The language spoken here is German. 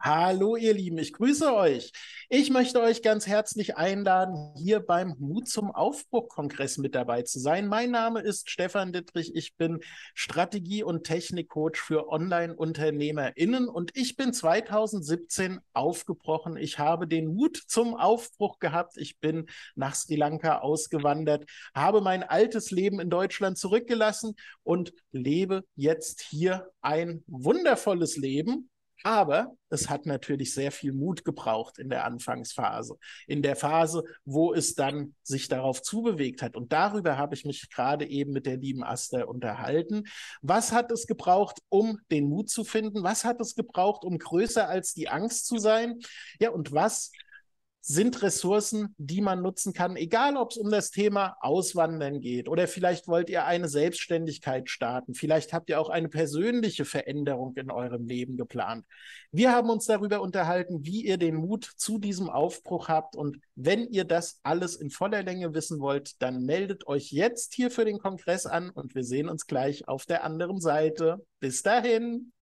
Hallo ihr Lieben, ich grüße euch. Ich möchte euch ganz herzlich einladen, hier beim Mut zum Aufbruch-Kongress mit dabei zu sein. Mein Name ist Stefan Dittrich, ich bin Strategie- und Technikcoach für Online-UnternehmerInnen und ich bin 2017 aufgebrochen. Ich habe den Mut zum Aufbruch gehabt. Ich bin nach Sri Lanka ausgewandert, habe mein altes Leben in Deutschland zurückgelassen und lebe jetzt hier ein wundervolles Leben aber es hat natürlich sehr viel Mut gebraucht in der Anfangsphase, in der Phase, wo es dann sich darauf zubewegt hat. Und darüber habe ich mich gerade eben mit der lieben Aster unterhalten. Was hat es gebraucht, um den Mut zu finden? Was hat es gebraucht, um größer als die Angst zu sein? Ja, und was sind Ressourcen, die man nutzen kann, egal ob es um das Thema Auswandern geht oder vielleicht wollt ihr eine Selbstständigkeit starten, vielleicht habt ihr auch eine persönliche Veränderung in eurem Leben geplant. Wir haben uns darüber unterhalten, wie ihr den Mut zu diesem Aufbruch habt und wenn ihr das alles in voller Länge wissen wollt, dann meldet euch jetzt hier für den Kongress an und wir sehen uns gleich auf der anderen Seite. Bis dahin.